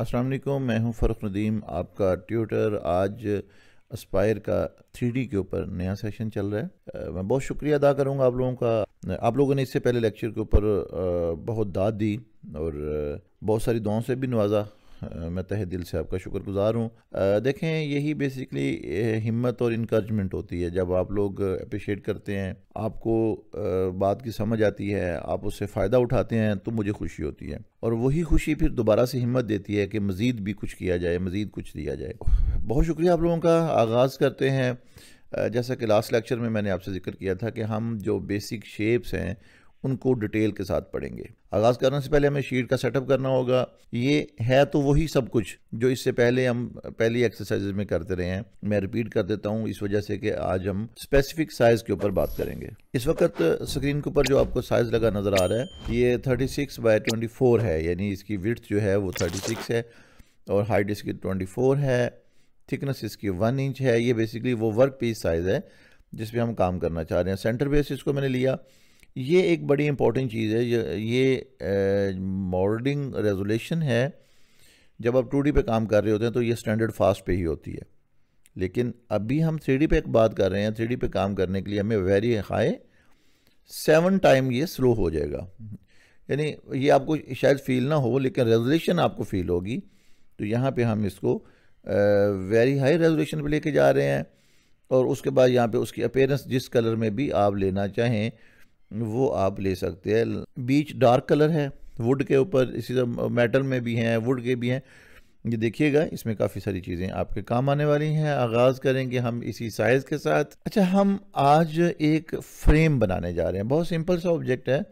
अस्सलाम वालेकुम मैं हूं फ़रुख नदीम आपका ट्यूटर आज इस्पायर का थ्री के ऊपर नया सेशन चल रहा है मैं बहुत शुक्रिया अदा करूंगा आप लोगों का आप लोगों ने इससे पहले लेक्चर के ऊपर बहुत दाद दी और बहुत सारी दुआओं से भी नवाजा मैं तह दिल से आपका शुक्रगुजार हूँ देखें यही बेसिकली हिम्मत और इनक्रेजमेंट होती है जब आप लोग अप्रिशिएट करते हैं आपको बात की समझ आती है आप उससे फ़ायदा उठाते हैं तो मुझे खुशी होती है और वही खुशी फिर दोबारा से हिम्मत देती है कि मज़ीद भी कुछ किया जाए मज़ीद कुछ दिया जाए बहुत शुक्रिया आप लोगों का आगाज़ करते हैं जैसा कि लास्ट लेक्चर में मैंने आपसे जिक्र किया था कि हम जो बेसिक शेप्स हैं उनको डिटेल के साथ पढ़ेंगे आगाज़ करने से पहले हमें शीट का सेटअप करना होगा ये है तो वही सब कुछ जो इससे पहले हम पहली एक्सरसाइज में करते रहे हैं मैं रिपीट कर देता हूँ इस वजह से कि आज हम स्पेसिफिक साइज़ के ऊपर बात करेंगे इस वक्त स्क्रीन के ऊपर जो आपको साइज़ लगा नज़र आ रहा है ये thirty six by twenty four है यानी इसकी विथ जो है वो थर्टी सिक्स है और हाइट इसकी ट्वेंटी फोर है थिकनेस इसकी वन इंच है ये बेसिकली वो वर्क पीस साइज़ है जिसपे हम काम करना चाह रहे हैं सेंटर बेस इसको मैंने लिया ये एक बड़ी इम्पॉर्टेंट चीज़ है ये मॉडलिंग रेजोलेशन है जब आप टू पे काम कर रहे होते हैं तो ये स्टैंडर्ड फास्ट पे ही होती है लेकिन अभी हम थ्री पे बात कर रहे हैं थ्री पे काम करने के लिए हमें वेरी हाई सेवन टाइम ये स्लो हो जाएगा यानी ये आपको शायद फील ना हो लेकिन रेजोलेशन आपको फील होगी तो यहाँ पे हम इसको वेरी हाई रेजोलेशन पे लेके जा रहे हैं और उसके बाद यहाँ पे उसकी अपेयरेंस जिस कलर में भी आप लेना चाहें वो आप ले सकते हैं बीच डार्क कलर है वुड के ऊपर इसी तरह मेटल में भी हैं वुड के भी हैं ये देखिएगा इसमें काफ़ी सारी चीज़ें आपके काम आने वाली हैं आगाज़ करेंगे हम इसी साइज़ के साथ अच्छा हम आज एक फ्रेम बनाने जा रहे हैं बहुत सिंपल सा ऑब्जेक्ट है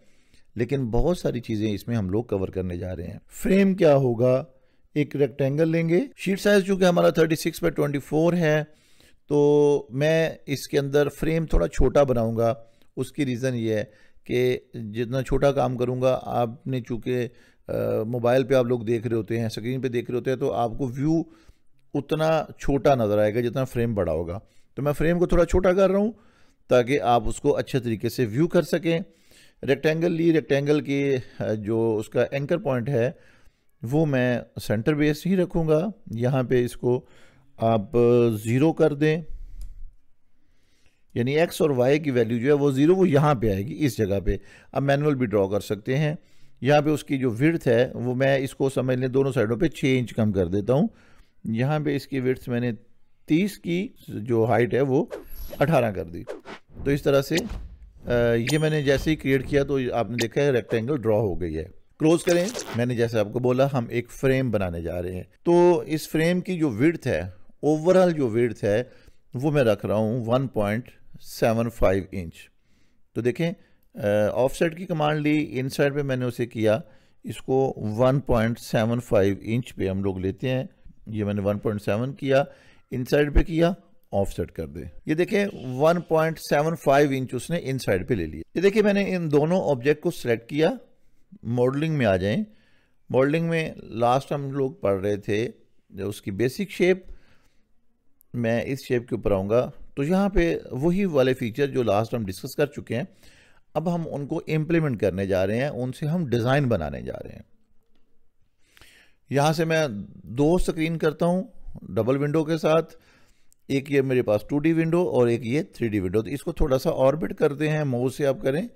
लेकिन बहुत सारी चीज़ें इसमें हम लोग कवर करने जा रहे हैं फ्रेम क्या होगा एक रेक्टेंगल लेंगे शीट साइज़ चूँकि हमारा thirty six by twenty four है तो मैं इसके अंदर फ्रेम थोड़ा छोटा बनाऊँगा उसकी रीज़न ये है कि जितना छोटा काम करूँगा आपने चूँकि मोबाइल पे आप लोग देख रहे होते हैं स्क्रीन पे देख रहे होते हैं तो आपको व्यू उतना छोटा नज़र आएगा जितना फ्रेम बड़ा होगा तो मैं फ्रेम को थोड़ा छोटा कर रहा हूँ ताकि आप उसको अच्छे तरीके से व्यू कर सकें रेक्टेंगल ली रेक्टेंगल के जो उसका एंकर पॉइंट है वो मैं सेंटर बेस ही रखूँगा यहाँ पे इसको आप ज़ीरो कर दें यानी एक्स और वाई की वैल्यू जो है वो ज़ीरो वो यहाँ पे आएगी इस जगह पे अब मैनुअल भी ड्रॉ कर सकते हैं यहाँ पे उसकी जो विर्थ है वो मैं इसको समझ लें दोनों साइडों पे छः इंच कम कर देता हूँ यहाँ पे इसकी विर्थ मैंने तीस की जो हाइट है वो अठारह कर दी तो इस तरह से ये मैंने जैसे ही क्रिएट किया तो आपने देखा है रेक्टेंगल ड्रॉ हो गई है क्लोज करें मैंने जैसे आपको बोला हम एक फ्रेम बनाने जा रहे हैं तो इस फ्रेम की जो विर्थ है ओवरऑल जो विर्थ है वो मैं रख रहा हूँ one point seven five inch तो देखें ऑफसेट की कमांड ली इनसाइड पे मैंने उसे किया इसको one point seven five inch पे हम लोग लेते हैं ये मैंने वन पॉइंट सेवन किया इनसाइड पे किया ऑफसेट कर दे ये देखें फाइव इंच उसने इनसाइड पे ले लिया ये देखिए मैंने इन दोनों ऑब्जेक्ट को सिलेक्ट किया मॉडलिंग में आ जाए मॉडलिंग में लास्ट हम लोग पढ़ रहे थे उसकी बेसिक शेप मैं इस शेप के ऊपर आऊँगा तो यहाँ पे वही वाले फीचर जो लास्ट हम डिस्कस कर चुके हैं अब हम उनको इम्प्लीमेंट करने जा रहे हैं उनसे हम डिज़ाइन बनाने जा रहे हैं यहाँ से मैं दो स्क्रीन करता हूँ डबल विंडो के साथ एक ये मेरे पास टू विंडो और एक ये थ्री विंडो तो इसको थोड़ा सा ऑर्बिट करते हैं मोह से आप करें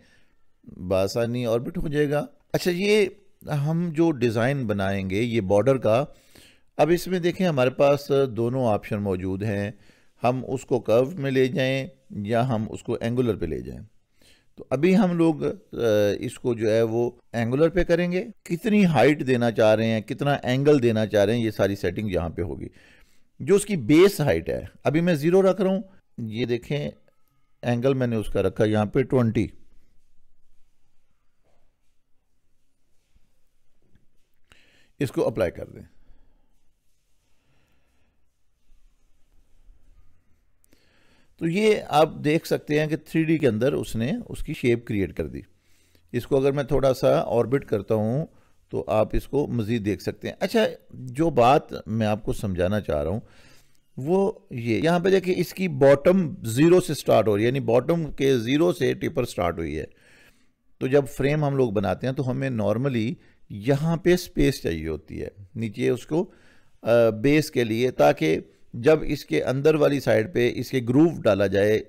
बासानी ऑर्बिट हो जाएगा अच्छा ये हम जो डिज़ाइन बनाएंगे ये बॉर्डर का अब इसमें देखें हमारे पास दोनों ऑप्शन मौजूद हैं हम उसको कर्व में ले जाएं या हम उसको एंगुलर पे ले जाएं तो अभी हम लोग इसको जो है वो एंगुलर पे करेंगे कितनी हाइट देना चाह रहे हैं कितना एंगल देना चाह रहे हैं ये सारी सेटिंग यहाँ पे होगी जो उसकी बेस हाइट है अभी मैं ज़ीरो रख रहा हूँ ये देखें एंगल मैंने उसका रखा यहाँ पे ट्वेंटी इसको अप्लाई कर दें तो ये आप देख सकते हैं कि थ्री के अंदर उसने उसकी शेप क्रिएट कर दी इसको अगर मैं थोड़ा सा ऑर्बिट करता हूँ तो आप इसको मज़ीद देख सकते हैं अच्छा जो बात मैं आपको समझाना चाह रहा हूँ वो ये यहाँ पे देखिए इसकी बॉटम ज़ीरो से स्टार्ट हो रही है यानी बॉटम के ज़ीरो से टिपर स्टार्ट हुई है तो जब फ्रेम हम लोग बनाते हैं तो हमें नॉर्मली यहाँ पे स्पेस चाहिए होती है नीचे उसको बेस के लिए ताकि जब इसके अंदर वाली साइड पे इसके ग्रूव डाला जाए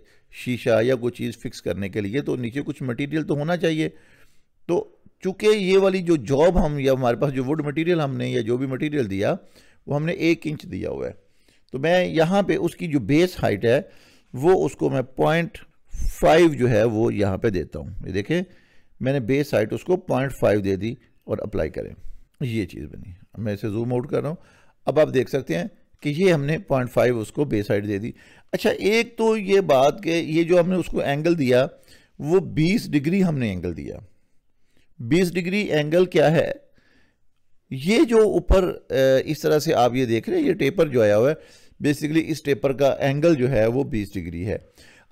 शीशा या कोई चीज़ फिक्स करने के लिए तो नीचे कुछ मटेरियल तो होना चाहिए तो चूँकि ये वाली जो जॉब हम या हमारे पास जो वुड मटेरियल हमने या जो भी मटेरियल दिया वो हमने एक इंच दिया हुआ है तो मैं यहाँ पे उसकी जो बेस हाइट है वो उसको मैं पॉइंट फाइव जो है वो यहाँ पर देता हूँ ये देखें मैंने बेस हाइट उसको पॉइंट फाइव दे दी और अप्लाई करें ये चीज़ बनी मैं इसे जूम आउट कर रहा हूँ अब आप देख सकते हैं कि ये हमने पॉइंट फाइव उसको बे साइड दे दी अच्छा एक तो ये बात कि ये जो हमने उसको एंगल दिया वो बीस डिग्री हमने एंगल दिया बीस डिग्री एंगल क्या है ये जो ऊपर इस तरह से आप ये देख रहे हैं ये टेपर जो आया हुआ है बेसिकली इस टेपर का एंगल जो है वो बीस डिग्री है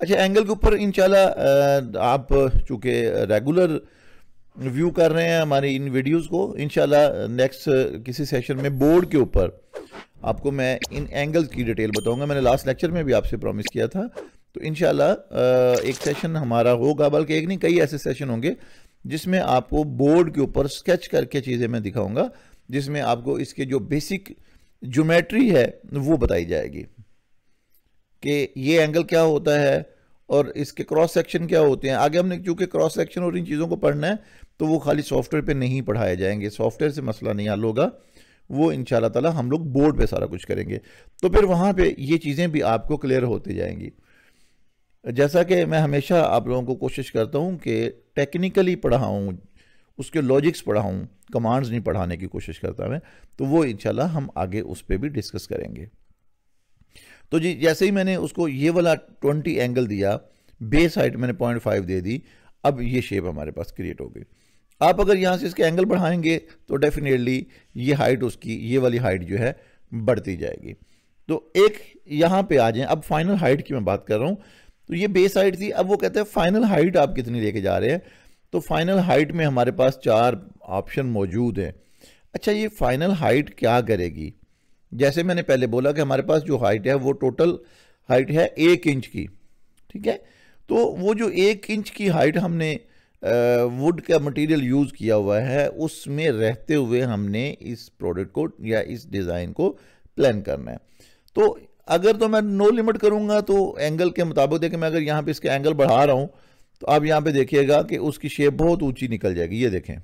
अच्छा एंगल के ऊपर इनशाला आप चूँकि रेगुलर व्यू कर रहे हैं हमारे इन वीडियोज को इनशाला नेक्स्ट किसी सेशन में बोर्ड के ऊपर आपको मैं इन एंगल्स की डिटेल बताऊंगा मैंने लास्ट लेक्चर में भी आपसे प्रॉमिस किया था तो इन एक सेशन हमारा होगा बल्कि एक नहीं कई ऐसे सेशन होंगे जिसमें आपको बोर्ड के ऊपर स्केच करके चीज़ें मैं दिखाऊंगा जिसमें आपको इसके जो बेसिक जोमेट्री है वो बताई जाएगी कि ये एंगल क्या होता है और इसके क्रॉस सेक्शन क्या होते हैं आगे हमने चूँकि क्रॉस सेक्शन और इन चीज़ों को पढ़ना है तो वो खाली सॉफ्टवेयर पे नहीं पढ़ाए जाएंगे सॉफ्टवेयर से मसला नहीं हल होगा वो इन ताला हम लोग बोर्ड पे सारा कुछ करेंगे तो फिर वहाँ पे ये चीज़ें भी आपको क्लियर होती जाएंगी जैसा कि मैं हमेशा आप लोगों को कोशिश करता हूँ कि टेक्निकली पढ़ाऊँ उसके लॉजिक्स पढ़ाऊँ कमांड्स नहीं पढ़ाने की कोशिश करता मैं तो वो इन हम आगे उस पर भी डिस्कस करेंगे तो जी जैसे ही मैंने उसको ये वाला ट्वेंटी एंगल दिया बेस हाइट मैंने पॉइंट फाइव दे दी अब ये शेप हमारे पास क्रिएट हो गई आप अगर यहाँ से इसके एंगल बढ़ाएंगे तो डेफिनेटली ये हाइट उसकी ये वाली हाइट जो है बढ़ती जाएगी तो एक यहाँ पे आ जाए अब फाइनल हाइट की मैं बात कर रहा हूँ तो ये बेस हाइट थी अब वो कहते हैं फाइनल हाइट आप कितनी लेके जा रहे हैं तो फाइनल हाइट में हमारे पास चार ऑप्शन मौजूद हैं अच्छा ये फाइनल हाइट क्या करेगी जैसे मैंने पहले बोला कि हमारे पास जो हाइट है वो टोटल हाइट है एक इंच की ठीक है तो वो जो एक इंच की हाइट हमने वुड का मटेरियल यूज़ किया हुआ है उसमें रहते हुए हमने इस प्रोडक्ट को या इस डिज़ाइन को प्लान करना है तो अगर तो मैं नो लिमिट करूँगा तो एंगल के मुताबिक देखिए मैं अगर यहाँ पे इसके एंगल बढ़ा रहा हूँ तो आप यहाँ पे देखिएगा कि उसकी शेप बहुत ऊंची निकल जाएगी ये देखें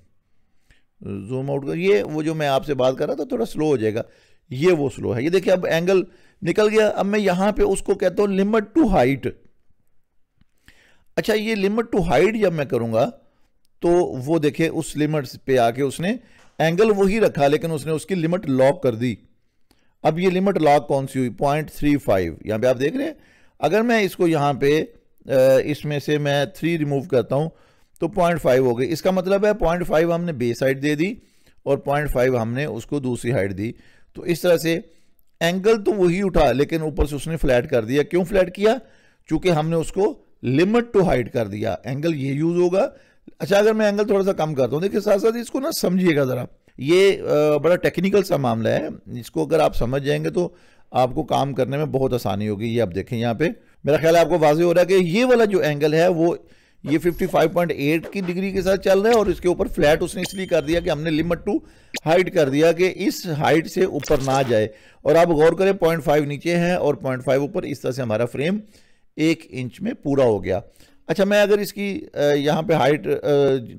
जूम आउट कर ये वो जो मैं आपसे बात कर रहा था थोड़ा स्लो हो जाएगा ये वो स्लो है ये देखिए अब एंगल निकल गया अब मैं यहाँ पे उसको कहता हूँ लिमिट टू हाइट अच्छा ये लिमिट टू हाइट जब मैं करूँगा तो वो देखे उस लिमिट पे आके उसने एंगल वही रखा लेकिन उसने उसकी लिमिट लॉक कर दी अब ये लिमिट लॉक कौन सी हुई पॉइंट थ्री फाइव यहाँ पर आप देख रहे हैं अगर मैं इसको यहाँ पे इसमें से मैं थ्री रिमूव करता हूँ तो पॉइंट फाइव हो गई इसका मतलब है पॉइंट फाइव हमने बेस हाइट दे दी और पॉइंट फाइव हमने उसको दूसरी हाइट दी तो इस तरह से एंगल तो वही उठा लेकिन ऊपर से उसने फ्लैट कर दिया क्यों फ्लैट किया चूँकि हमने उसको लिमिट टू हाइट कर दिया एंगल ये यूज होगा अच्छा अगर मैं एंगल थोड़ा सा कम करता हूँ देखिए साथ साथ इसको ना समझिएगा ज़रा ये बड़ा टेक्निकल सा मामला है इसको अगर आप समझ जाएंगे तो आपको काम करने में बहुत आसानी होगी ये आप देखें यहाँ पे मेरा ख्याल है आपको वाजे हो रहा है कि ये वाला जो एंगल है वो ये 55.8 की डिग्री के साथ चल रहा है और इसके ऊपर फ्लैट उसने इसलिए कर दिया कि हमने लिमिट टू हाइट कर दिया कि इस हाइट से ऊपर ना जाए और आप गौर करें पॉइंट फाइव नीचे है और पॉइंट फाइव ऊपर इस तरह से हमारा फ्रेम एक इंच में पूरा हो गया अच्छा मैं अगर इसकी यहाँ पे हाइट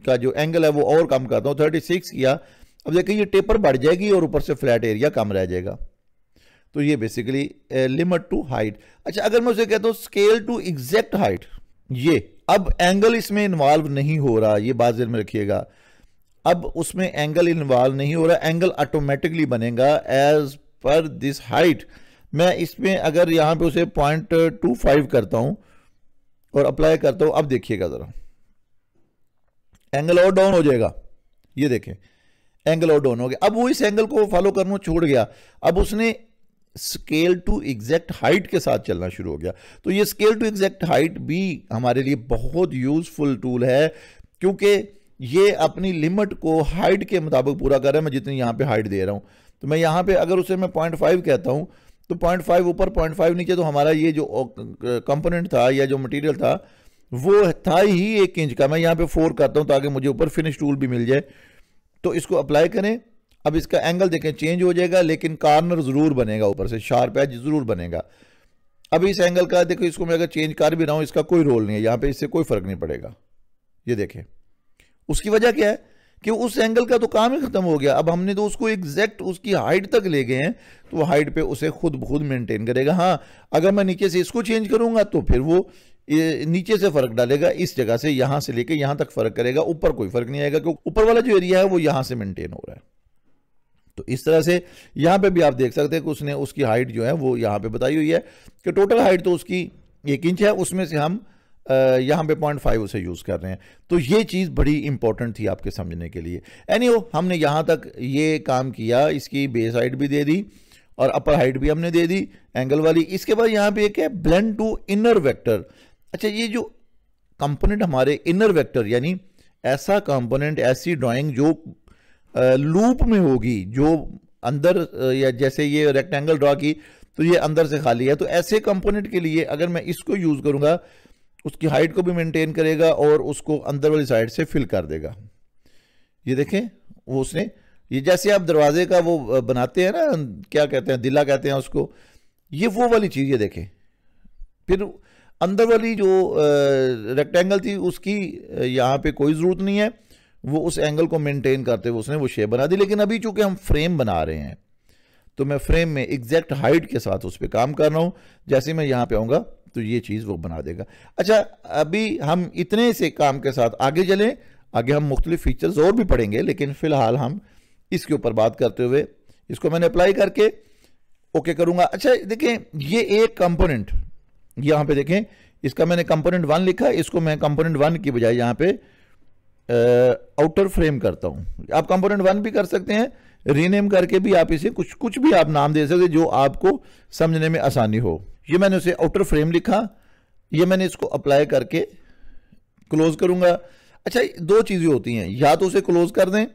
का जो एंगल है वो और कम करता हूँ थर्टी सिक्स किया अब देखिए ये टेपर बढ़ जाएगी और ऊपर से फ्लैट एरिया कम रह जाएगा तो ये बेसिकली लिमिट टू हाइट अच्छा अगर मैं उसे कहता हूँ स्केल टू एग्जैक्ट हाइट ये अब एंगल इसमें इन्वॉल्व नहीं हो रहा ये बात में रखिएगा अब उसमें एंगल इन्वॉल्व नहीं हो रहा एंगल ऑटोमेटिकली बनेगा एज पर दिस हाइट मैं इसमें अगर यहाँ पे उसे पॉइंट टू फाइव करता हूँ और अप्लाई करता हूँ अब देखिएगा ज़रा एंगल और डाउन हो जाएगा ये देखें एंगल और डाउन हो गया अब वो इस एंगल को फॉलो करना छोड़ गया अब उसने स्केल टू एग्जैक्ट हाइट के साथ चलना शुरू हो गया तो ये स्केल टू एग्जैक्ट हाइट भी हमारे लिए बहुत यूज़फुल टूल है क्योंकि ये अपनी लिमिट को हाइट के मुताबिक पूरा कर रहा है मैं जितनी यहाँ पे हाइट दे रहा हूँ तो मैं यहाँ पे अगर उसे मैं पॉइंट फाइव कहता हूँ तो पॉइंट फाइव ऊपर पॉइंट फाइव नीचे तो हमारा ये जो कंपोनेंट था या जो मटेरियल था वो था ही एक इंच का मैं यहाँ पे फोर करता हूँ ताकि मुझे ऊपर फिनिश टूल भी मिल जाए तो इसको अप्लाई करें अब इसका एंगल देखें चेंज हो जाएगा लेकिन कार्नर ज़रूर बनेगा ऊपर से शार्प एज ज़रूर बनेगा अब इस एंगल का देखो इसको मैं अगर चेंज कर भी रहा हूँ इसका कोई रोल नहीं है यहाँ पे इससे कोई फ़र्क नहीं पड़ेगा ये देखें उसकी वजह क्या है कि उस एंगल का तो काम ही खत्म हो गया अब हमने तो उसको एग्जैक्ट उसकी हाइट तक ले गए हैं तो हाइट पे उसे खुद खुद मेंटेन करेगा हाँ अगर मैं नीचे से इसको चेंज करूंगा तो फिर वो नीचे से फर्क डालेगा इस जगह से यहाँ से लेकर यहाँ तक फर्क करेगा ऊपर कोई फर्क नहीं आएगा क्योंकि ऊपर वाला जो एरिया है वो यहाँ से मेंटेन हो रहा है तो इस तरह से यहाँ पर भी आप देख सकते हैं कि उसने उसकी हाइट जो है वो यहाँ पर बताई हुई है कि टोटल हाइट तो उसकी एक इंच है उसमें से हम यहाँ पे पॉइंट फाइव उसे यूज़ कर रहे हैं तो ये चीज़ बड़ी इंपॉर्टेंट थी आपके समझने के लिए एनी anyway, हमने यहाँ तक ये काम किया इसकी बेस हाइट भी दे दी और अपर हाइट भी हमने दे दी एंगल वाली इसके बाद यहाँ पे एक है ब्लेंड टू इनर वेक्टर अच्छा ये जो कंपोनेंट हमारे इनर वेक्टर यानी ऐसा कंपोनेंट ऐसी ड्राइंग जो लूप में होगी जो अंदर या जैसे ये रेक्टेंगल ड्रा की तो ये अंदर से खाली है तो ऐसे कंपोनेंट के लिए अगर मैं इसको यूज़ करूँगा उसकी हाइट को भी मेंटेन करेगा और उसको अंदर वाली साइड से फिल कर देगा ये देखें वो उसने ये जैसे आप दरवाजे का वो बनाते हैं ना क्या कहते हैं दिला कहते हैं उसको ये वो वाली चीज़ ये देखें फिर अंदर वाली जो रेक्टेंगल थी उसकी यहाँ पे कोई ज़रूरत नहीं है वो उस एंगल को मेंटेन करते हुए उसने वो शेप बना दी लेकिन अभी चूंकि हम फ्रेम बना रहे हैं तो मैं फ्रेम में एग्जैक्ट हाइट के साथ उस पर काम कर रहा हूँ जैसे मैं यहाँ पे आऊँगा तो ये चीज़ वो बना देगा अच्छा अभी हम इतने से काम के साथ आगे चलें आगे हम मुख्तलिफ फीचर्स और भी पढ़ेंगे लेकिन फ़िलहाल हम इसके ऊपर बात करते हुए इसको मैंने अप्लाई करके ओके करूँगा अच्छा देखें ये एक कंपोनेंट यहाँ पे देखें इसका मैंने कंपोनेंट वन लिखा इसको मैं कंपोनेंट वन की बजाय यहाँ पे आउटर फ्रेम करता हूँ आप कंपोनेंट वन भी कर सकते हैं रीनेम करके भी आप इसे कुछ कुछ भी आप नाम दे सकते जो आपको समझने में आसानी हो ये मैंने उसे आउटर फ्रेम लिखा ये मैंने इसको अप्लाई करके क्लोज करूंगा अच्छा दो चीज़ें होती हैं या तो उसे क्लोज कर दें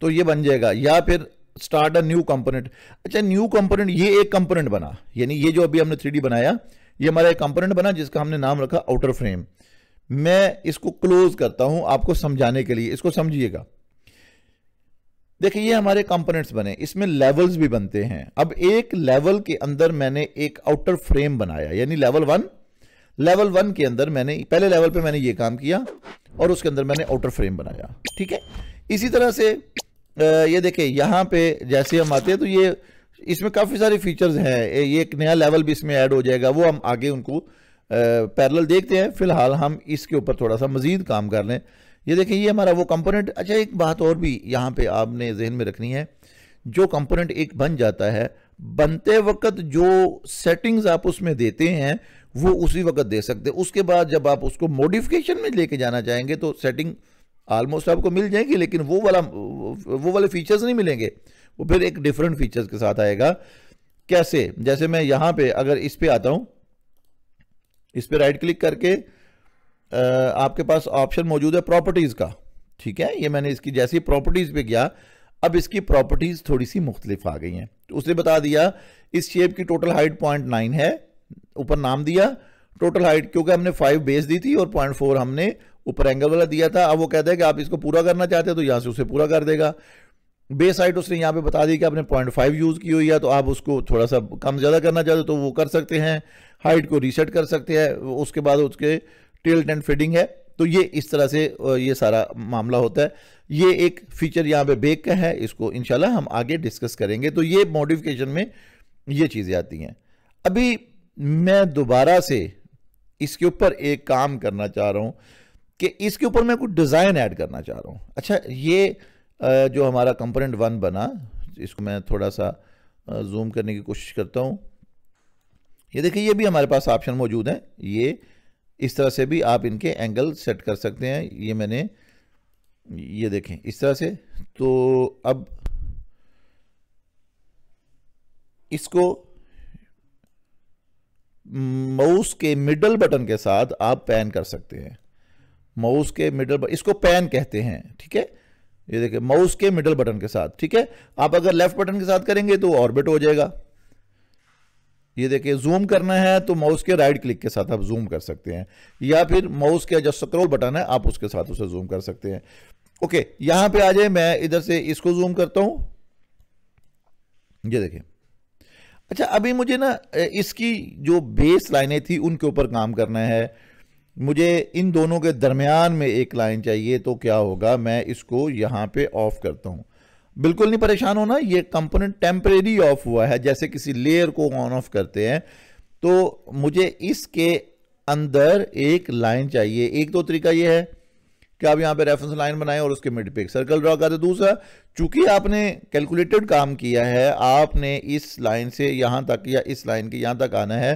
तो ये बन जाएगा या फिर स्टार्ट अ न्यू कंपोनेंट अच्छा न्यू कंपोनेंट ये एक कंपोनेंट बना यानी ये जो अभी हमने थ्री बनाया ये हमारा एक कंपोनेंट बना जिसका हमने नाम रखा आउटर फ्रेम मैं इसको क्लोज करता हूं आपको समझाने के लिए इसको समझिएगा देखिए ये हमारे कंपोनेंट्स बने इसमें लेवल्स भी बनते हैं अब एक लेवल के अंदर मैंने एक आउटर फ्रेम बनाया यानी लेवल वन लेवल वन के अंदर मैंने पहले लेवल पे मैंने ये काम किया और उसके अंदर मैंने आउटर फ्रेम बनाया ठीक है इसी तरह से ये देखिए यहाँ पे जैसे हम आते हैं तो ये इसमें काफ़ी सारे फीचर्स हैं ये एक नया लेवल भी इसमें ऐड हो जाएगा वो हम आगे उनको पैरल देखते हैं फिलहाल हम इसके ऊपर थोड़ा सा मज़ीद काम कर लें ये देखिए ये हमारा वो कंपोनेंट अच्छा एक बात और भी यहाँ पे आपने जहन में रखनी है जो कंपोनेंट एक बन जाता है बनते वक्त जो सेटिंग्स आप उसमें देते हैं वो उसी वक्त दे सकते हैं उसके बाद जब आप उसको मॉडिफिकेशन में लेके जाना चाहेंगे तो सेटिंग आलमोस्ट आपको मिल जाएगी लेकिन वो वाला वो वाले फीचर्स नहीं मिलेंगे वो फिर एक डिफरेंट फीचर्स के साथ आएगा कैसे जैसे मैं यहाँ पे अगर इस पर आता हूँ इस पर राइट क्लिक करके आपके पास ऑप्शन मौजूद है प्रॉपर्टीज़ का ठीक है ये मैंने इसकी जैसी प्रॉपर्टीज़ पे गया अब इसकी प्रॉपर्टीज़ थोड़ी सी मुख्तलिफ आ गई हैं तो उसने बता दिया इस शेप की टोटल हाइट पॉइंट नाइन है ऊपर नाम दिया टोटल हाइट क्योंकि हमने फाइव बेस दी थी और पॉइंट फोर हमने ऊपर एंगल वाला दिया था अब वो कहता है कि आप इसको पूरा करना चाहते हैं तो यहाँ से उसे पूरा कर देगा बेस हाइट उसने यहाँ पे बता दी कि आपने पॉइंट फाइव यूज़ की हुई है तो आप उसको थोड़ा सा कम ज़्यादा करना चाहते हो तो वो कर सकते हैं हाइट को रीसेट कर सकते हैं उसके बाद उसके टेल टेंट फेडिंग है तो ये इस तरह से ये सारा मामला होता है ये एक फीचर यहाँ पे बेक का है इसको इनशाला हम आगे डिस्कस करेंगे तो ये मॉडिफिकेशन में ये चीज़ें आती हैं अभी मैं दोबारा से इसके ऊपर एक काम करना चाह रहा हूँ कि इसके ऊपर मैं कुछ डिज़ाइन ऐड करना चाह रहा हूँ अच्छा ये जो हमारा कंपोनेंट वन बना इसको मैं थोड़ा सा जूम करने की कोशिश करता हूँ ये देखिए ये भी हमारे पास ऑप्शन मौजूद हैं ये इस तरह से भी आप इनके एंगल सेट कर सकते हैं ये मैंने ये देखें इस तरह से तो अब इसको माउस के मिडल बटन के साथ आप पैन कर सकते हैं माउस के मिडल बटन इसको पैन कहते हैं ठीक है ये देखिए माउस के मिडल बटन के साथ ठीक है आप अगर लेफ्ट बटन के साथ करेंगे तो ऑर्बिट हो जाएगा ये देखिए जूम करना है तो माउस के राइट क्लिक के साथ आप जूम कर सकते हैं या फिर माउस के जो स्क्रोल बटन है आप उसके साथ उसे जूम कर सकते हैं ओके यहां पे आ जाए मैं इधर से इसको जूम करता हूं ये देखिए अच्छा अभी मुझे ना इसकी जो बेस लाइनें थी उनके ऊपर काम करना है मुझे इन दोनों के दरमियान में एक लाइन चाहिए तो क्या होगा मैं इसको यहां पर ऑफ करता हूं बिल्कुल नहीं परेशान होना ये कंपोनेंट टेम्परेरी ऑफ हुआ है जैसे किसी लेयर को ऑन ऑफ करते हैं तो मुझे इसके अंदर एक लाइन चाहिए एक दो तरीका ये है कि आप यहाँ पे रेफरेंस लाइन बनाएं और उसके मिड पे एक सर्कल ड्रॉ कर दें दूसरा चूंकि आपने कैलकुलेटेड काम किया है आपने इस लाइन से यहाँ तक या इस लाइन के यहाँ तक आना है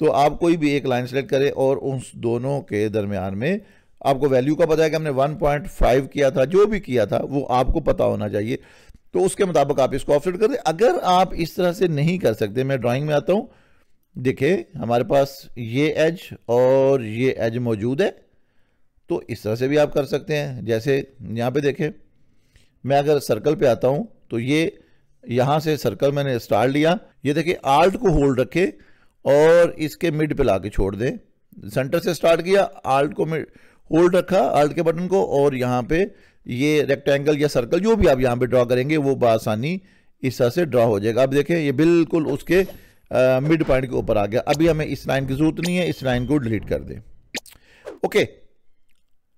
तो आप कोई भी एक लाइन सेलेक्ट करें और उस दोनों के दरमियान में आपको वैल्यू का पता है कि हमने 1.5 किया था जो भी किया था वो आपको पता होना चाहिए तो उसके मुताबिक आप इसको ऑफसेट कर दें अगर आप इस तरह से नहीं कर सकते मैं ड्राइंग में आता हूँ देखिए हमारे पास ये एज और ये एज मौजूद है तो इस तरह से भी आप कर सकते हैं जैसे यहाँ पे देखें मैं अगर सर्कल पे आता हूँ तो ये यहाँ से सर्कल मैंने स्टार्ट लिया ये देखिए आल्ट को होल्ड रखे और इसके मिड पे ला के छोड़ दें सेंटर से स्टार्ट किया आल्ट को मिड होल्ड रखा आल्ट के बटन को और यहाँ पे ये रेक्टेंगल या सर्कल जो भी आप यहाँ पे ड्रॉ करेंगे वो बसानी इस तरह से ड्रा हो जाएगा अब देखें ये बिल्कुल उसके मिड पॉइंट के ऊपर आ गया अभी हमें इस लाइन की ज़रूरत नहीं है इस लाइन को डिलीट कर दें ओके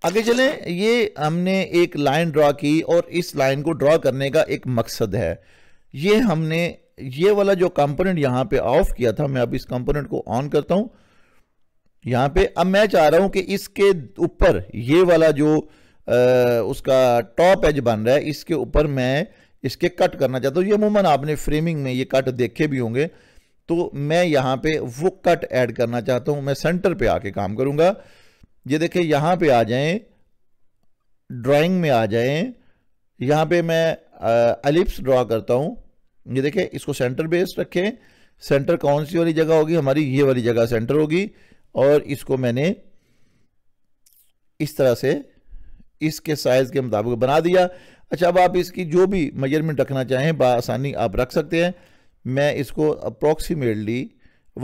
आगे चलें ये हमने एक लाइन ड्रॉ की और इस लाइन को ड्रॉ करने का एक मकसद है ये हमने ये वाला जो कंपोनेंट यहाँ पे ऑफ किया था मैं अब इस कंपोनेंट को ऑन करता हूँ यहाँ पे अब मैं चाह रहा हूँ कि इसके ऊपर ये वाला जो आ, उसका टॉप एज बन रहा है इसके ऊपर मैं इसके कट करना चाहता हूँ ये अमूमन आपने फ्रेमिंग में ये कट देखे भी होंगे तो मैं यहाँ पे वो कट ऐड करना चाहता हूँ मैं सेंटर पे आके काम करूँगा ये देखें यहाँ पे आ जाएं ड्राइंग में आ जाएं यहाँ पे मैं अलिप्स ड्रा करता हूँ ये देखें इसको सेंटर बेस रखें सेंटर कौन सी वाली जगह होगी हमारी ये वाली जगह सेंटर होगी और इसको मैंने इस तरह से इसके साइज़ के मुताबिक बना दिया अच्छा अब आप इसकी जो भी मेजरमेंट रखना चाहें बसानी आप रख सकते हैं मैं इसको अप्रोक्सीमेटली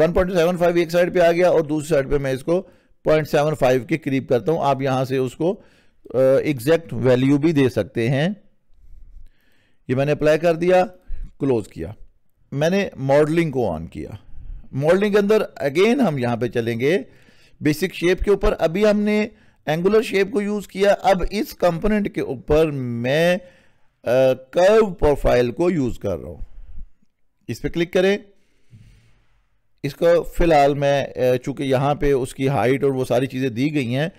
1.75 एक साइड पे आ गया और दूसरी साइड पे मैं इसको 0.75 के करीब करता हूँ आप यहाँ से उसको एग्जैक्ट वैल्यू भी दे सकते हैं ये मैंने अप्लाई कर दिया क्लोज़ किया मैंने मॉडलिंग को ऑन किया मॉडलिंग के अंदर अगेन हम यहाँ पे चलेंगे बेसिक शेप के ऊपर अभी हमने एंगुलर शेप को यूज़ किया अब इस कंपोनेंट के ऊपर मैं कर्व प्रोफाइल को यूज़ कर रहा हूँ इस पर क्लिक करें इसको फ़िलहाल मैं चूंकि यहां पे उसकी हाइट और वो सारी चीज़ें दी गई हैं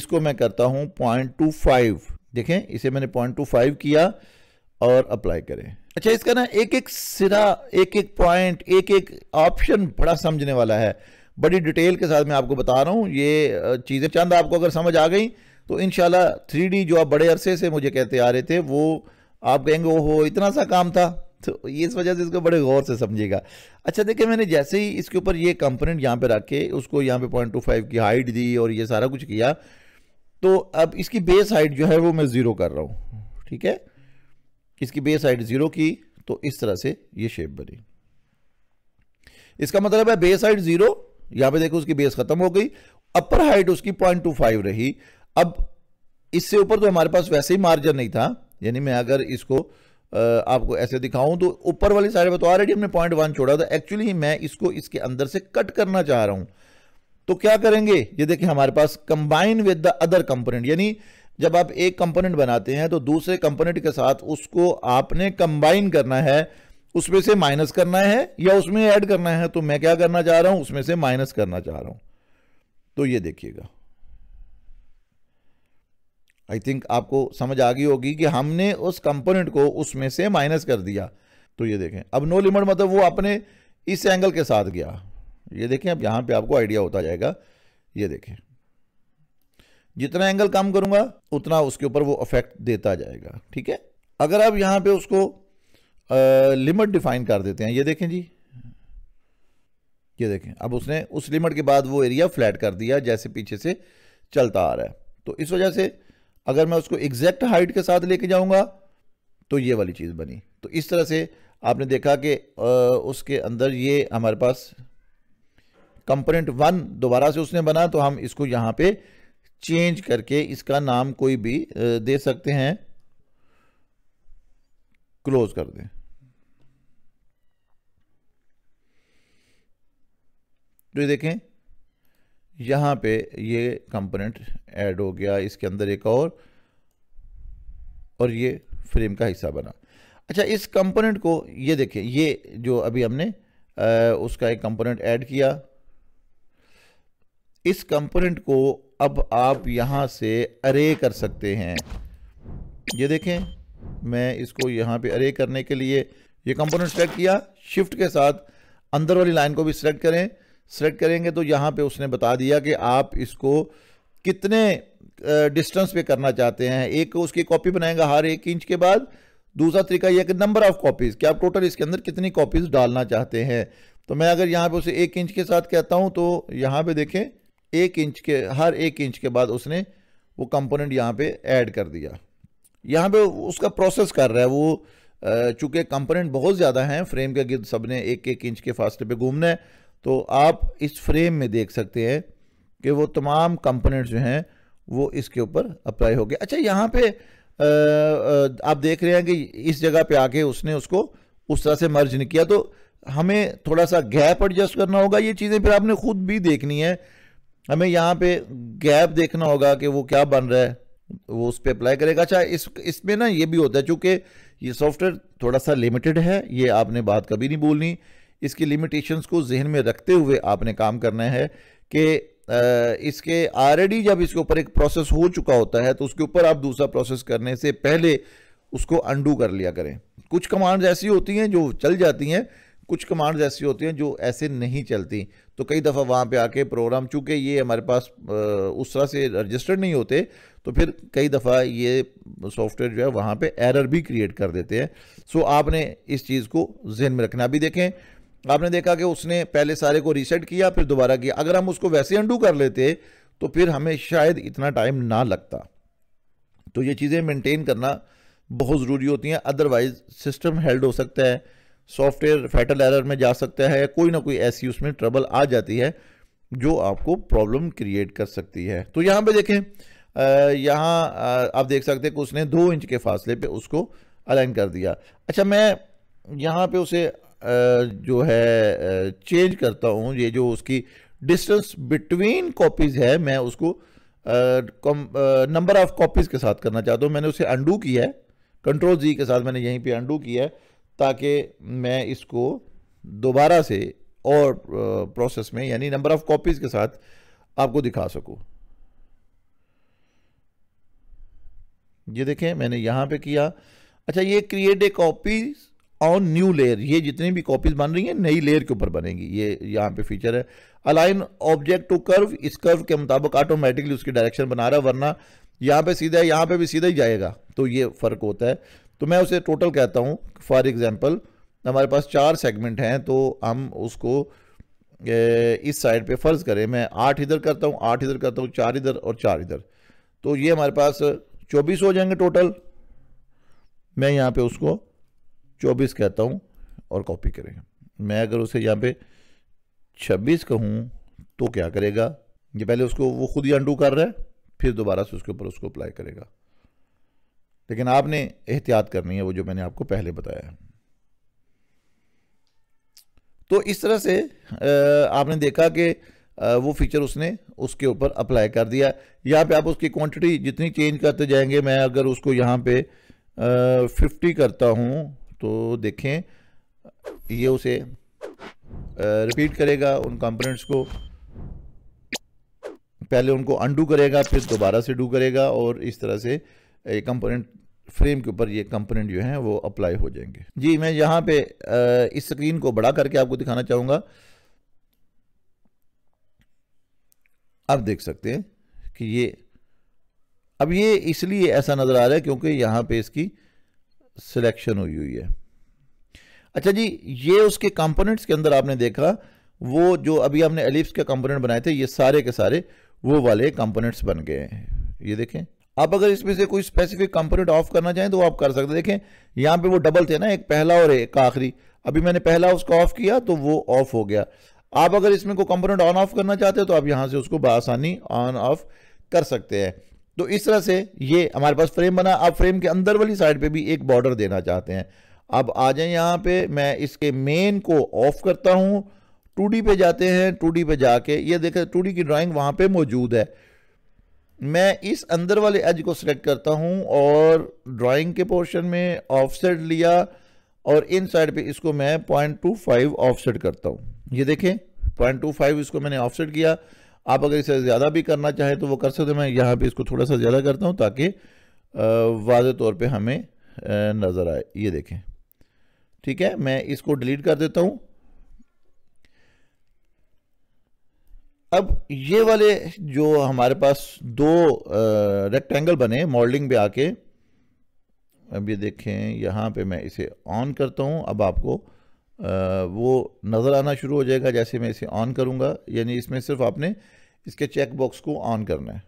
इसको मैं करता हूं पॉइंट टू फाइव देखें इसे मैंने पॉइंट टू फाइव किया और अप्लाई करें अच्छा इसका ना एक एक सिरा एक एक पॉइंट एक एक ऑप्शन बड़ा समझने वाला है बड़ी डिटेल के साथ मैं आपको बता रहा हूँ ये चीज़ें चंद आपको अगर समझ आ गई तो इन थ्री जो आप बड़े अरसे से मुझे कहते आ रहे थे वो आप कहेंगे ओहो इतना सा काम था तो ये इस वजह से इसको बड़े गौर से समझेगा अच्छा देखिए मैंने जैसे ही इसके ऊपर ये कंपोनेंट यहाँ पे रख के उसको यहाँ पे पॉइंट टू फाइव की हाइट दी और ये सारा कुछ किया तो अब इसकी बेस हाइट जो है वो मैं ज़ीरो कर रहा हूँ ठीक है इसकी बेस हाइट जीरो की तो इस तरह से ये शेप बनी इसका मतलब है बेस हाइट जीरो यहां पे देखो उसकी बेस खत्म हो गई अपर हाइट उसकी पॉइंट टू फाइव रही अब इससे ऊपर तो हमारे पास वैसे ही मार्जिन नहीं था यानी मैं अगर इसको आपको ऐसे दिखाऊं तो ऊपर वाली साइड में तो ऑलरेडी हमने पॉइंट वन छोड़ा था एक्चुअली मैं इसको इसके अंदर से कट करना चाह रहा हूं तो क्या करेंगे ये देखिए हमारे पास combine with the other component यानी जब आप एक कंपोनेंट बनाते हैं तो दूसरे कंपोनेंट के साथ उसको आपने कंबाइन करना है उसमें से माइनस करना है या उसमें ऐड करना है तो मैं क्या करना चाह रहा हूं उसमें से माइनस करना चाह रहा हूं तो ये देखिएगा आई थिंक आपको समझ आ गई होगी कि हमने उस कंपोनेंट को उसमें से माइनस कर दिया तो ये देखें अब नो लिमिट मतलब वो अपने इस एंगल के साथ गया ये देखें अब यहां पे आपको आइडिया होता जाएगा ये देखें जितना एंगल कम करूंगा उतना उसके ऊपर वो अफेक्ट देता जाएगा ठीक है अगर आप यहाँ पे उसको लिमिट डिफाइन कर देते हैं ये देखें जी ये देखें अब उसने उस लिमिट के बाद वो एरिया फ्लैट कर दिया जैसे पीछे से चलता आ रहा है तो इस वजह से अगर मैं उसको एग्जैक्ट हाइट के साथ लेके जाऊंगा तो ये वाली चीज़ बनी तो इस तरह से आपने देखा कि उसके अंदर ये हमारे पास कंपोनेंट वन दोबारा से उसने बना तो हम इसको यहाँ पे चेंज करके इसका नाम कोई भी दे सकते हैं क्लोज कर दें तो ये देखें यहां पे ये कंपोनेंट ऐड हो गया इसके अंदर एक और और ये फ्रेम का हिस्सा बना अच्छा इस कंपोनेंट को ये देखें ये जो अभी हमने आ, उसका एक कंपोनेंट ऐड किया इस कंपोनेंट को अब आप यहाँ से अरे कर सकते हैं ये देखें मैं इसको यहाँ पे अरे करने के लिए ये कंपोनेंट सेलेक्ट किया शिफ्ट के साथ अंदर वाली लाइन को भी सिलेक्ट करें सेलेक्ट करेंगे तो यहाँ पे उसने बता दिया कि आप इसको कितने डिस्टेंस पे करना चाहते हैं एक उसकी कॉपी बनाएगा हर एक इंच के बाद दूसरा तरीका यह कि नंबर ऑफ कॉपीज़ कि आप टोटल इसके अंदर कितनी कॉपीज़ डालना चाहते हैं तो मैं अगर यहाँ पे उसे एक इंच के साथ कहता हूँ तो यहाँ पे देखें एक इंच के हर एक इंच के बाद उसने वो कंपोनेंट यहाँ पे ऐड कर दिया यहाँ पे उसका प्रोसेस कर रहा है वो चूँकि कंपोनेंट बहुत ज़्यादा हैं फ्रेम के गिर्द सब ने एक एक इंच के फासले पे घूमना है तो आप इस फ्रेम में देख सकते हैं कि वो तमाम कंपोनेंट जो हैं वो इसके ऊपर अप्लाई हो गए अच्छा यहाँ पे आप देख रहे हैं कि इस जगह पे आके उसने उसको उस तरह से मर्ज नहीं किया तो हमें थोड़ा सा गैप एडजस्ट करना होगा ये चीज़ें फिर आपने खुद भी देखनी है हमें यहाँ पे गैप देखना होगा कि वो क्या बन रहा है वो उस पर अप्लाई करेगा अच्छा इस इसमें ना ये भी होता है चूँकि ये सॉफ्टवेयर थोड़ा सा लिमिटेड है ये आपने बात कभी नहीं भूलनी इसकी लिमिटेशंस को जहन में रखते हुए आपने काम करना है कि इसके ऑलरेडी जब इसके ऊपर एक प्रोसेस हो चुका होता है तो उसके ऊपर आप दूसरा प्रोसेस करने से पहले उसको अंडू कर लिया करें कुछ कमांड्स ऐसी होती हैं जो चल जाती हैं कुछ कमांड्स ऐसी होती हैं जो ऐसे नहीं चलती तो कई दफ़ा वहाँ पे आके प्रोग्राम चूँकि ये हमारे पास उस तरह से रजिस्टर्ड नहीं होते तो फिर कई दफ़ा ये सॉफ्टवेयर जो है वहाँ पे एरर भी क्रिएट कर देते हैं सो आपने इस चीज़ को जहन में रखना भी देखें आपने देखा कि उसने पहले सारे को रीसेट किया फिर दोबारा किया अगर हम उसको वैसे अंडू कर लेते तो फिर हमें शायद इतना टाइम ना लगता तो ये चीज़ें मेनटेन करना बहुत ज़रूरी होती हैं अदरवाइज़ सिस्टम हेल्ड हो सकता है सॉफ्टवेयर फैटल एरर में जा सकता है या कोई ना कोई ऐसी उसमें ट्रबल आ जाती है जो आपको प्रॉब्लम क्रिएट कर सकती है तो यहाँ पे देखें यहाँ आप देख सकते हैं कि उसने दो इंच के फासले पे उसको अलाइन कर दिया अच्छा मैं यहाँ पे उसे जो है चेंज करता हूँ ये जो उसकी डिस्टेंस बिटवीन कॉपीज़ है मैं उसको नंबर ऑफ़ कॉपीज़ के साथ करना चाहता हूँ मैंने उसे अंडू किया है कंट्रोल जी के साथ मैंने यहीं पे अंडू किया है ताकि मैं इसको दोबारा से और प्रोसेस में यानी नंबर ऑफ़ कॉपीज़ के साथ आपको दिखा सकूं ये देखें मैंने यहां पे किया अच्छा ये create a copies on new layer ये जितनी भी कॉपीज़ बन रही हैं नई लेयर के ऊपर बनेंगी ये यहाँ पे फीचर है अलाइन ऑब्जेक्ट टू कर्व इस कर्व के मुताबिक ऑटोमेटिकली उसकी डायरेक्शन बना रहा है वरना यहां पे सीधा है यहाँ पे भी सीधा ही जाएगा तो ये फ़र्क होता है तो मैं उसे टोटल कहता हूँ फॉर एग्ज़ाम्पल हमारे पास चार सेगमेंट हैं तो हम उसको इस साइड पे फ़र्ज़ करें मैं आठ इधर करता हूँ आठ इधर करता हूँ चार इधर और चार इधर तो ये हमारे पास चौबीस हो जाएंगे टोटल मैं यहाँ पे उसको चौबीस कहता हूँ और कॉपी करेंगे मैं अगर उसे यहाँ पे छब्बीस कहूँ तो क्या करेगा ये पहले उसको वो खुद ही अंडू कर रहा है फिर दोबारा से उसके ऊपर उसको अप्लाई करेगा लेकिन आपने एहतियात करनी है वो जो मैंने आपको पहले बताया तो इस तरह से आपने देखा कि वो फीचर उसने उसके ऊपर अप्लाई कर दिया यहाँ पे आप उसकी क्वांटिटी जितनी चेंज करते जाएंगे मैं अगर उसको यहाँ पे फिफ्टी करता हूँ तो देखें ये उसे रिपीट करेगा उन कंपोनेंट्स को पहले उनको अंडू करेगा फिर दोबारा से डू करेगा और इस तरह से ये कंपोनेंट फ्रेम के ऊपर ये कंपोनेंट जो हैं वो अप्लाई हो जाएंगे जी मैं यहाँ पे इस स्क्रीन को बड़ा करके आपको दिखाना चाहूँगा आप देख सकते हैं कि ये अब ये इसलिए ऐसा नज़र आ रहा है क्योंकि यहाँ पे इसकी सिलेक्शन हुई हुई है अच्छा जी ये उसके कंपोनेंट्स के अंदर आपने देखा वो जो अभी हमने एलिप्स के कंपोनेंट बनाए थे ये सारे के सारे वो वाले कंपोनेंट्स बन गए हैं ये देखें आप अगर इसमें से कोई स्पेसिफिक कंपोनेंट ऑफ करना चाहें तो आप कर सकते हैं देखें यहाँ पे वो डबल थे ना एक पहला और एक आखिरी अभी मैंने पहला उसका ऑफ किया तो वो ऑफ हो गया आप अगर इसमें कोई कंपोनेंट ऑन ऑफ करना चाहते हो तो आप यहाँ से उसको बसानी ऑन ऑफ कर सकते हैं तो इस तरह से ये हमारे पास फ्रेम बना आप फ्रेम के अंदर वाली साइड पर भी एक बॉर्डर देना चाहते हैं अब आ जाए यहाँ पे मैं इसके मेन को ऑफ करता हूँ टू पे जाते हैं टू पे जाके ये देखें टू की ड्राॅइंग वहाँ पर मौजूद है मैं इस अंदर वाले एज को सिलेक्ट करता हूँ और ड्राइंग के पोर्शन में ऑफसेट लिया और इन साइड पर इसको मैं पॉइंट टू फाइव ऑफसेट करता हूँ ये देखें पॉइंट टू फाइव इसको मैंने ऑफसेट किया आप अगर इसे ज़्यादा भी करना चाहें तो वो कर सकते मैं यहाँ पे इसको थोड़ा सा ज़्यादा करता हूँ ताकि वाज तौर पे हमें नज़र आए ये देखें ठीक है मैं इसको डिलीट कर देता हूँ अब ये वाले जो हमारे पास दो रेक्टेंगल बने मॉडलिंग पे आके अब ये देखें यहाँ पे मैं इसे ऑन करता हूँ अब आपको आ, वो नज़र आना शुरू हो जाएगा जैसे मैं इसे ऑन करूँगा यानी इसमें सिर्फ आपने इसके चेक बॉक्स को ऑन करना है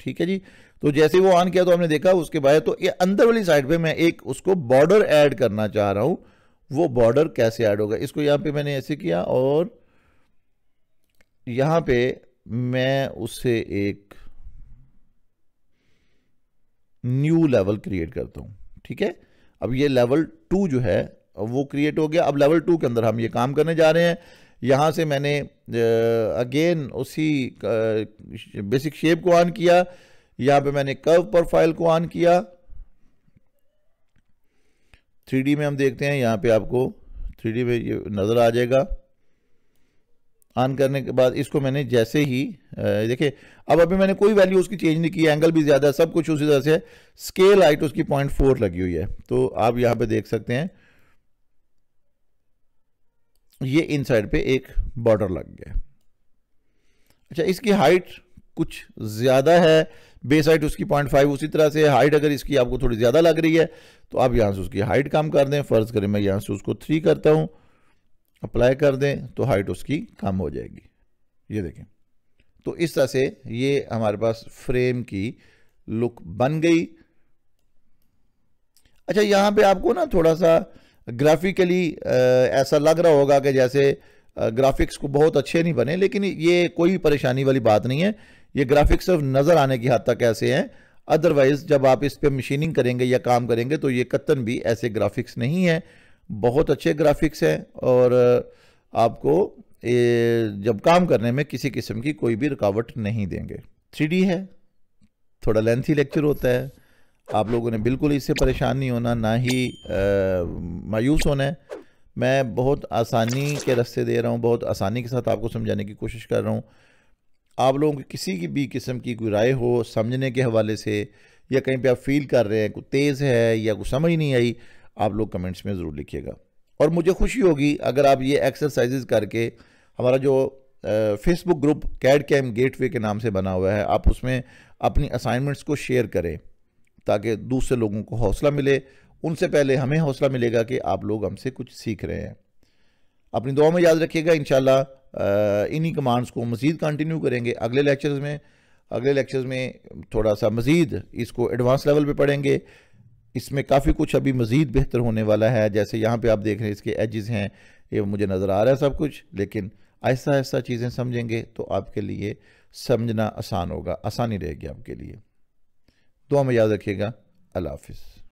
ठीक है जी तो जैसे वो ऑन किया तो हमने देखा उसके बाद तो ये अंदर वाली साइड पे मैं एक उसको बॉर्डर ऐड करना चाह रहा हूँ वो बॉर्डर कैसे ऐड होगा इसको यहाँ पे मैंने ऐसे किया और यहां पे मैं उससे एक न्यू लेवल क्रिएट करता हूं ठीक है अब ये लेवल टू जो है वो क्रिएट हो गया अब लेवल टू के अंदर हम ये काम करने जा रहे हैं यहां से मैंने अगेन उसी बेसिक शेप को ऑन किया यहां पे मैंने कर्व प्रोफाइल को ऑन किया थ्री में हम देखते हैं यहाँ पे आपको थ्री में ये नज़र आ जाएगा ऑन करने के बाद इसको मैंने जैसे ही देखिए अब अभी मैंने कोई वैल्यू उसकी चेंज नहीं की एंगल भी ज़्यादा सब कुछ उसी तरह से है स्केल हाइट उसकी पॉइंट फोर लगी हुई है तो आप यहाँ पे देख सकते हैं ये इन साइड पे एक बॉर्डर लग गया अच्छा इसकी हाइट कुछ ज़्यादा है बेस हाइट उसकी पॉइंट फाइव उसी तरह से हाइट अगर इसकी आपको थोड़ी ज़्यादा लग रही है तो आप यहाँ से उसकी हाइट कम कर दें फ़र्ज़ करें मैं यहाँ से उसको थ्री करता हूँ अप्लाई कर दें तो हाइट उसकी कम हो जाएगी ये देखें तो इस तरह से ये हमारे पास फ्रेम की लुक बन गई अच्छा यहाँ पे आपको ना थोड़ा सा ग्राफिकली ऐसा लग रहा होगा कि जैसे ग्राफिक्स को बहुत अच्छे नहीं बने लेकिन ये कोई परेशानी वाली बात नहीं है ये ग्राफिक्स सिर्फ नज़र आने की हद तक ऐसे हैं अदरवाइज़ जब आप इस पर मशीनिंग करेंगे या काम करेंगे तो ये कत्तन भी ऐसे ग्राफिक्स नहीं है बहुत अच्छे ग्राफिक्स हैं और आपको जब काम करने में किसी किस्म की कोई भी रुकावट नहीं देंगे थ्री है थोड़ा लेंथी लेक्चर होता है आप लोगों ने बिल्कुल इससे परेशान नहीं होना ना ही आ, मायूस होना है मैं बहुत आसानी के रास्ते दे रहा हूँ बहुत आसानी के साथ आपको समझाने की कोशिश कर रहा हूँ आप लोगों की किसी की भी किस्म की कोई राय हो समझने के हवाले से या कहीं पे आप फील कर रहे हैं कोई तेज़ है या कुछ समझ नहीं आई आप लोग कमेंट्स में ज़रूर लिखिएगा और मुझे खुशी होगी अगर आप ये एक्सरसाइजेज करके हमारा जो Facebook group CAD CAM gate के नाम से बना हुआ है आप उसमें अपनी असाइनमेंट्स को शेयर करें ताकि दूसरे लोगों को हौसला मिले उनसे पहले हमें हौसला मिलेगा कि आप लोग हमसे कुछ सीख रहे हैं अपनी दुआ में याद रखिएगा इन इन्हीं कमांड्स को मज़ीद कंटिन्यू करेंगे अगले लेक्चर्स में अगले लेक्चर्स में थोड़ा सा मज़ीद इसको एडवांस लेवल पे पढ़ेंगे इसमें काफ़ी कुछ अभी मज़ीद बेहतर होने वाला है जैसे यहाँ पे आप देख रहे हैं इसके एजेस हैं ये मुझे नज़र आ रहा है सब कुछ लेकिन ऐसा ऐसा चीज़ें समझेंगे तो आपके लिए समझना आसान होगा आसानी रहेगी आपके लिए दुआ में याद रखिएगा अल्लाह हाफिज़